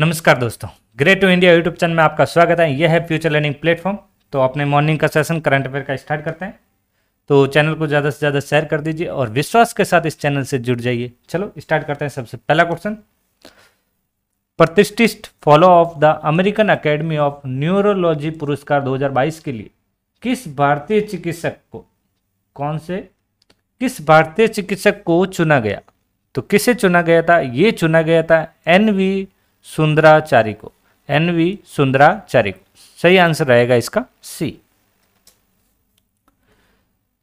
नमस्कार दोस्तों great to India YouTube channel में आपका स्वागत है यह है फ्यूचर लर्निंग प्लेटफॉर्म तो अपने मॉर्निंग का सेशन करंट अफेयर का स्टार्ट करते हैं तो चैनल को ज़्यादा से ज़्यादा शेयर कर दीजिए और विश्वास के साथ इस चैनल से जुड़ जाइए चलो स्टार्ट करते हैं सबसे पहला क्वेश्चन प्रतिष्ठित fellow of the American academy of neurology पुरस्कार दो के लिए किस भारतीय चिकित्सक को कौन से किस भारतीय चिकित्सक को चुना गया तो किसे चुना गया था ये चुना गया था एन वी सुंदराचारी को एन वी सुंदराचारी को सही आंसर रहेगा इसका सी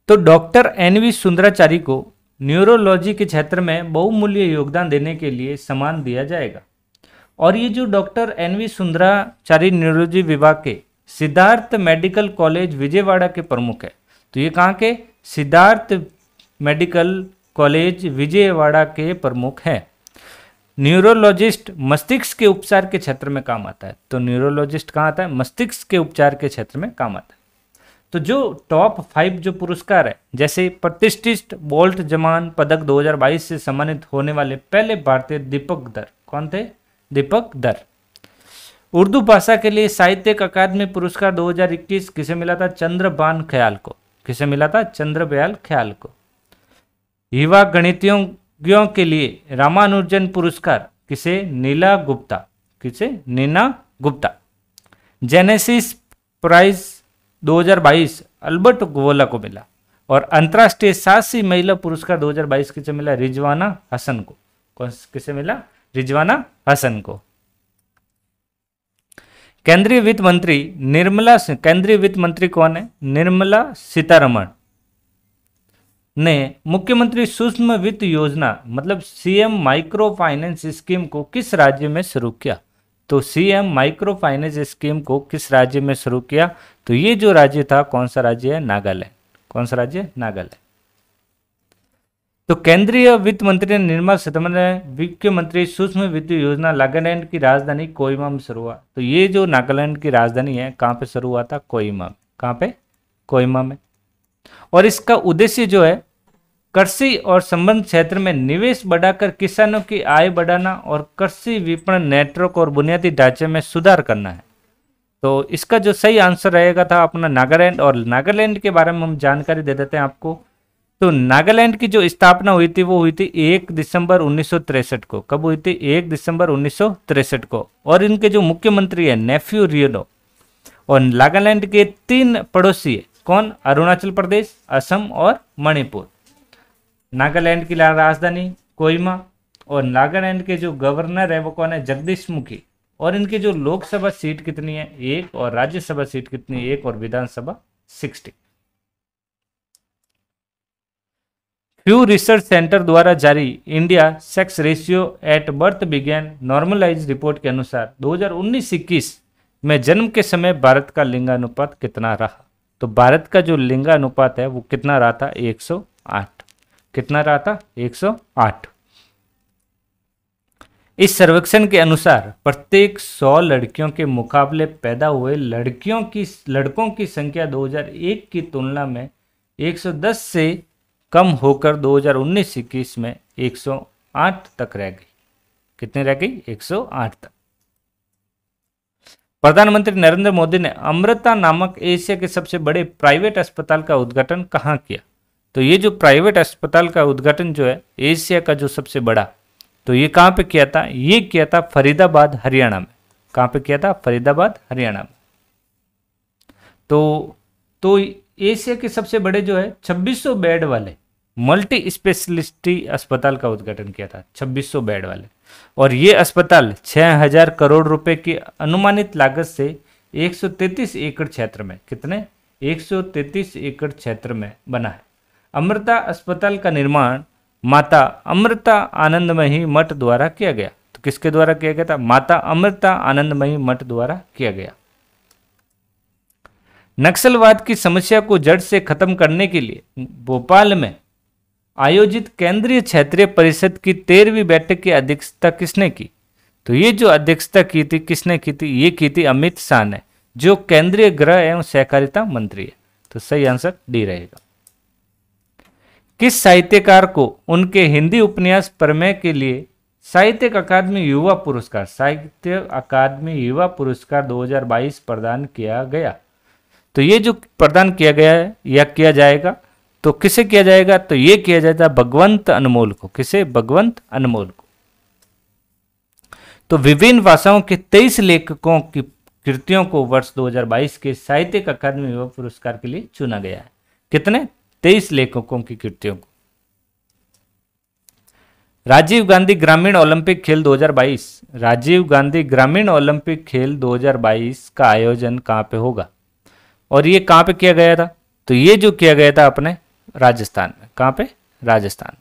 तो डॉक्टर एन वी सुंदराचारी को न्यूरोलॉजी के क्षेत्र में बहुमूल्य योगदान देने के लिए सम्मान दिया जाएगा और ये जो doctor N V Sundarachari neurology विभाग के सिद्धार्थ मेडिकल कॉलेज विजयवाड़ा के प्रमुख है तो ये कहाँ के सिद्धार्थ मेडिकल कॉलेज विजयवाड़ा के प्रमुख हैं न्यूरोलॉजिस्ट मस्तिष्क के उपचार के क्षेत्र में काम आता है तो न्यूरोलॉजिस्ट कहाँ आता है मस्तिष्क के उपचार के क्षेत्र में काम आता है तो जो टॉप फाइव जो पुरस्कार है जैसे प्रतिष्ठित बोल्ट जमान पदक 2022 से सम्मानित होने वाले पहले भारतीय दीपक दर कौन थे दीपक दर उर्दू भाषा के लिए साहित्य अकादमी पुरस्कार दो किसे मिला था चंद्रबान ख्याल को किसे मिला था चंद्रबयाल ख्याल को युवा गणितियों ज्ञों के लिए रामानुजन पुरस्कार किसे नीला गुप्ता किसे Neena Gupta Genesis prize 2022 Albert गोवला को मिला और अंतर्राष्ट्रीय साहसी महिला पुरस्कार 2022 किसे मिला रिजवाना हसन को कौन किसे मिला रिजवाना हसन को केंद्रीय वित्त मंत्री निर्मला केंद्रीय वित्त मंत्री कौन है निर्मला सीतारमण ने मुख्यमंत्री सूक्ष्म वित्त योजना मतलब सीएम माइक्रो फाइनेंस स्कीम को किस राज्य में शुरू किया तो सीएम माइक्रो फाइनेंस स्कीम को किस राज्य में शुरू किया तो ये जो राज्य था कौन सा राज्य है नागालैंड कौन सा राज्य नागालैंड तो केंद्रीय वित्त मंत्री निर्मला सीतारमन ने वित्त मंत्री सूक्ष्म वित्त योजना नागालैंड की राजधानी कोयमा में शुरू हुआ तो ये जो नागालैंड की राजधानी है कहां पे शुरू हुआ था कोयमा कहां पे कोयमा में और इसका उद्देश्य जो है कृषि और संबंध क्षेत्र में निवेश बढ़ाकर किसानों की आय बढ़ाना और कृषि विपणन नेटवर्क और बुनियादी ढांचे में सुधार करना है तो इसका जो सही आंसर रहेगा था अपना नागालैंड और नागालैंड के बारे में हम जानकारी दे देते हैं आपको तो नागालैंड की जो स्थापना हुई थी वो हुई थी एक दिसंबर उन्नीस को कब हुई थी एक दिसंबर उन्नीस को और इनके जो मुख्यमंत्री है नेफ्यू रियोनो और नागालैंड के तीन पड़ोसी है कौन अरुणाचल प्रदेश असम और मणिपुर नागालैंड की राजधानी कोयमा और नागालैंड के जो गवर्नर है वो कौन है जगदीश मुखी और इनकी जो लोकसभा सीट कितनी है एक और राज्यसभा सीट कितनी है एक और विधानसभा सिक्सटी फ्यू रिसर्च सेंटर द्वारा जारी India sex ratio at birth begin normalise report के अनुसार 2019-21 में जन्म के समय भारत का लिंगानुपात कितना रहा तो भारत का जो लिंगा अनुपात है वो कितना रहा था 108 कितना रहा था 108 इस सर्वेक्षण के अनुसार प्रत्येक 100 लड़कियों के मुकाबले पैदा हुए लड़कियों की लड़कों की संख्या 2001 की तुलना में 110 से कम होकर 2019 हजार में 108 तक रह गई कितने रह गई 108 तक प्रधानमंत्री नरेंद्र मोदी ने अमृता नामक एशिया के सबसे बड़े प्राइवेट अस्पताल का उद्घाटन कहाँ किया तो ये जो प्राइवेट अस्पताल का उद्घाटन जो है एशिया का जो सबसे बड़ा तो ये कहाँ पे किया था ये किया था फरीदाबाद हरियाणा में कहाँ पे किया था फरीदाबाद हरियाणा में तो तो एशिया के सबसे बड़े जो है 2600 बेड वाले मल्टी स्पेशलिस्टी अस्पताल का उद्घाटन किया था 2600 बेड वाले और ये अस्पताल 6000 करोड़ रुपए की अनुमानित लागत से 133 एकड़ क्षेत्र में कितने 133 एकड़ क्षेत्र में बना है अमृता अस्पताल का निर्माण माता अमृता आनंदमयी मठ द्वारा किया गया तो किसके द्वारा किया गया था माता अमृता आनंदमयी मठ द्वारा किया गया नक्सलवाद की समस्या को जड़ से खत्म करने के लिए भोपाल में आयोजित केंद्रीय क्षेत्रीय परिषद की तेरहवीं बैठक की अध्यक्षता किसने की तो ये जो अध्यक्षता की थी किसने की थी ये की थी अमित शाह ने जो केंद्रीय गृह एवं सहकारिता मंत्री है तो सही आंसर डी रहेगा किस साहित्यकार को उनके हिंदी उपन्यास प्रमेय के लिए साहित्य अकादमी युवा पुरस्कार साहित्य अकादमी युवा पुरस्कार 2022 प्रदान किया गया तो ये जो प्रदान किया गया है या किया जाएगा तो किसे किया जाएगा तो यह किया जाएगा भगवंत अनमोल को किसे भगवंत अनमोल को तो विभिन्न भाषाओं के तेईस लेखकों की कृतियों को वर्ष 2022 के साहित्यिक अकादमी युवा पुरस्कार के लिए चुना गया है कितने तेईस लेखकों की कृतियों को राजीव गांधी ग्रामीण ओलंपिक खेल 2022 राजीव गांधी ग्रामीण ओलंपिक खेल 2022 का आयोजन कहां पे होगा और ये कहां पे किया गया था तो ये जो किया गया था अपने राजस्थान में कहां पे राजस्थान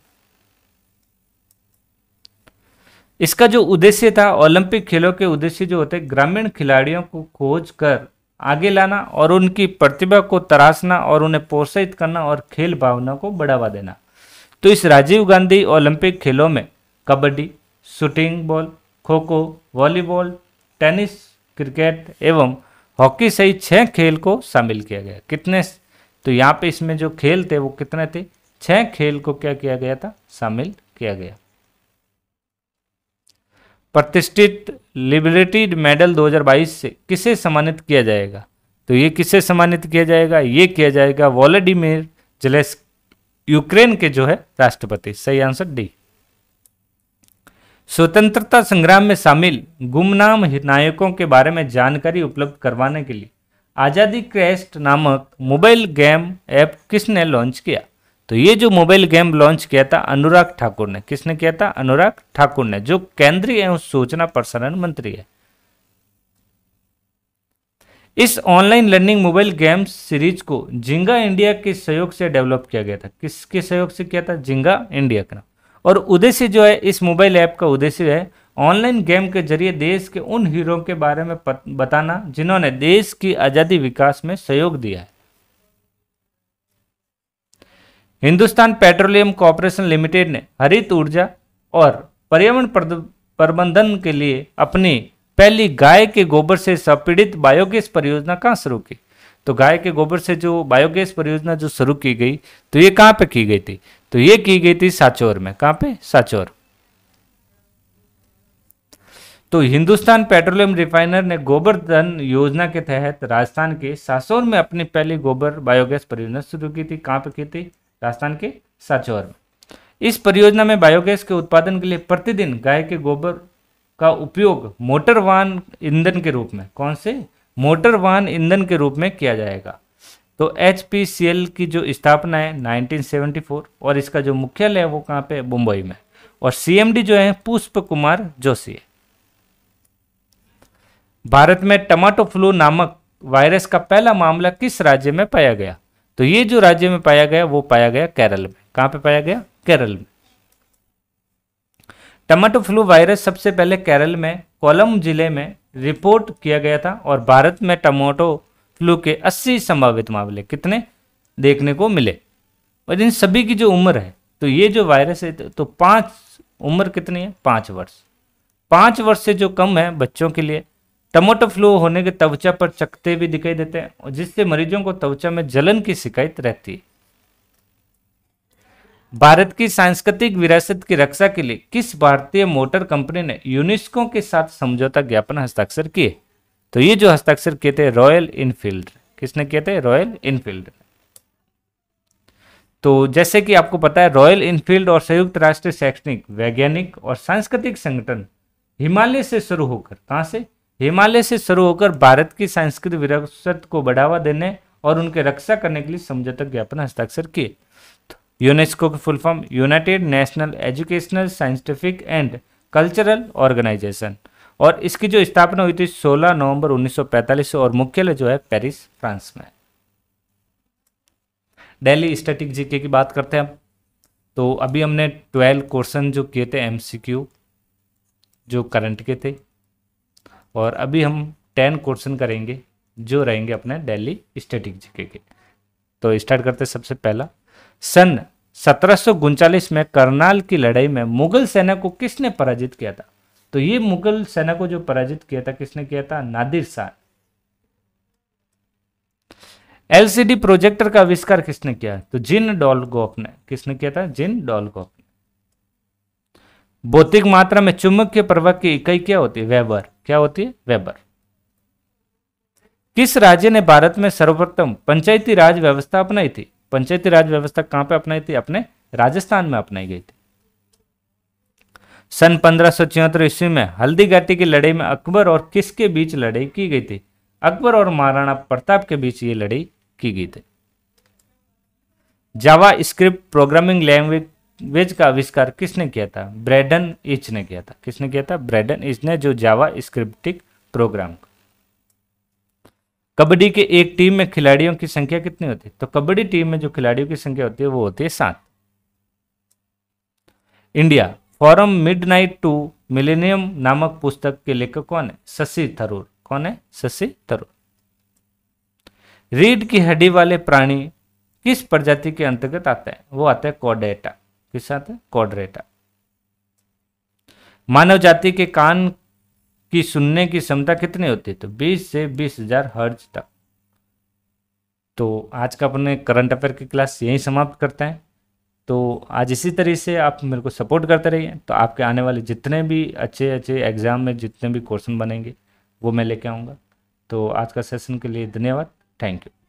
इसका जो उद्देश्य था ओलंपिक खेलों के उद्देश्य जो होते ग्रामीण खिलाड़ियों को खोज कर आगे लाना और उनकी प्रतिभा को तराशना और उन्हें प्रोत्साहित करना और खेल भावना को बढ़ावा देना तो इस राजीव गांधी ओलंपिक खेलों में kabaddi shooting ball kho kho volleyball tennis cricket एवं हॉकी सहित छह खेल को शामिल किया गया कितने तो यहाँ पे इसमें जो खेल थे वो कितने थे छह खेल को क्या किया गया था शामिल किया गया प्रतिष्ठित लिबरेटेड मेडल 2022 से किसे सम्मानित किया जाएगा तो ये किसे सम्मानित किया जाएगा ये किया जाएगा वॉलेडिमिर जलेस यूक्रेन के जो है राष्ट्रपति सही आंसर डी स्वतंत्रता संग्राम में शामिल गुमनाम नायकों के बारे में जानकारी उपलब्ध करवाने के लिए आज़ादी क्रेस्ट नामक मोबाइल गेम ऐप किसने लॉन्च किया तो ये जो मोबाइल गेम लॉन्च किया था अनुराग ठाकुर ने किसने किया था अनुराग ठाकुर ने जो केंद्रीय एवं सूचना प्रसारण मंत्री है इस online learning mobile game series को जिंगा इंडिया के सहयोग से डेवलप किया गया था किसके सहयोग से किया था जिंगा इंडिया का और उद्देश्य जो है इस मोबाइल ऐप का उद्देश्य है ऑनलाइन गेम के जरिए देश के उन हीरो के बारे में बताना जिन्होंने देश की आज़ादी विकास में सहयोग दिया है हिंदुस्तान पेट्रोलियम कॉरपोरेशन लिमिटेड ने हरित ऊर्जा और पर्यावरण प्रबंधन के लिए अपनी पहली गाय के गोबर से सपीड़ित बायोगैस परियोजना कहाँ शुरू की तो गाय के गोबर से जो बायोगैस परियोजना जो शुरू की गई तो ये कहाँ पे की गई थी तो ये की गई थी साचौर में कहां पे साचौर तो हिंदुस्तान पेट्रोलियम रिफाइनर ने गोबर धन योजना के तहत राजस्थान के सासौर में अपनी पहली गोबर बायोगैस परियोजना शुरू की थी कहाँ पर की थी राजस्थान के सासौर में इस परियोजना में बायोगैस के उत्पादन के लिए प्रतिदिन गाय के गोबर का उपयोग मोटर वाहन ईंधन के रूप में कौन से मोटर वाहन ईंधन के रूप में किया जाएगा तो एच की जो स्थापना है 1974 और इसका जो मुख्यालय है वो कहाँ पे मुंबई में और सी जो है पुष्प कुमार जोशी है भारत में टमाटो फ्लू नामक वायरस का पहला मामला किस राज्य में पाया गया तो ये जो राज्य में पाया गया वो पाया गया केरल में कहां पे पाया गया केरल में टमाटो फ्लू वायरस सबसे पहले केरल में कोलम जिले में रिपोर्ट किया गया था और भारत में टमाटो फ्लू के 80 संभावित मामले कितने देखने को मिले और इन सभी की जो उम्र है तो ये जो वायरस है तो पांच उम्र कितनी है पांच वर्ष पांच वर्ष से जो कम है बच्चों के लिए टमोटो फ्लू होने के त्वचा पर चकते भी दिखाई देते हैं जिससे मरीजों को त्वचा में जलन की शिकायत रहती है भारत की सांस्कृतिक विरासत की रक्षा के लिए किस भारतीय मोटर कंपनी ने यूनेस्को के साथ समझौता ज्ञापन हस्ताक्षर किए तो ये जो हस्ताक्षर किए थे रॉयल इनफील्ड किसने किए थे रॉयल इनफील्ड तो जैसे कि आपको पता है रॉयल इनफील्ड और संयुक्त राष्ट्र शैक्षणिक वैज्ञानिक और सांस्कृतिक संगठन हिमालय से शुरू होकर कहाँ से हिमालय से शुरू होकर भारत की सांस्कृतिक विरासत को बढ़ावा देने और उनके रक्षा करने के लिए समझौता ज्ञापन हस्ताक्षर किए तो यूनेस्को के full form united national educational scientific and cultural organisation और इसकी जो स्थापना हुई थी 16 नवंबर 1945 और मुख्यालय जो है पेरिस फ्रांस में डेली स्टैटिक जीके की बात करते हैं हम तो अभी हमने ट्वेल्व क्वेश्चन जो किए थे एमसीक्यू जो करंट के थे और अभी हम टेन क्वेश्चन करेंगे जो रहेंगे अपने डेली स्टेटिक जीके के तो स्टार्ट करते सबसे पहला सन सत्रह में करनाल की लड़ाई में मुगल सेना को किसने पराजित किया था तो ये मुगल सेना को जो पराजित किया था किसने किया था नादिर शाह एलसीडी प्रोजेक्टर का आविष्कार किसने किया तो जिन डॉलगोफ ने किसने किया था जिन डॉलगोफ भौतिक मात्रा में के प्रवाह की इकाई क्या होती है वेबर क्या होती है वेबर किस राज्य ने भारत में सर्वप्रथम पंचायती राज व्यवस्था अपनाई थी पंचायती राज व्यवस्था कहां पे अपनाई थी अपने राजस्थान में अपनाई गई थी सन पंद्रह ईस्वी में हल्दी घाटी की लड़ाई में अकबर और किसके बीच लड़ाई की गई थी अकबर और महाराणा प्रताप के बीच ये लड़ाई की गई थी जावा स्क्रिप्ट प्रोग्रामिंग लैंग्वेज वेज का आविष्कार किसने किया था ब्रेडन इच ने किया था किसने किया था ब्रेडन इच ने जो जावा स्क्रिप्टिक प्रोग्राम कबड्डी के एक टीम में खिलाड़ियों की संख्या कितनी होती है तो कबड्डी टीम में जो खिलाड़ियों की संख्या होती है वो होती है सात India from midnight to millennium नामक पुस्तक के लेखक कौन है शशि थरूर कौन है शशि थरूर रीड की हड्डी वाले प्राणी किस प्रजाति के अंतर्गत आता है वो आता है कोडेटा किस साथ है कॉडरेटा मानव जाति के कान की सुनने की क्षमता कितनी होती है तो 20 से बीस हजार हर्ज तक तो आज का अपने करंट अफेयर की क्लास यही समाप्त करते हैं तो आज इसी तरीके से आप मेरे को सपोर्ट करते रहिए तो आपके आने वाले जितने भी अच्छे अच्छे एग्जाम में जितने भी क्वेश्चन बनेंगे वो मैं लेके आऊँगा तो आज का सेशन के लिए धन्यवाद थैंक यू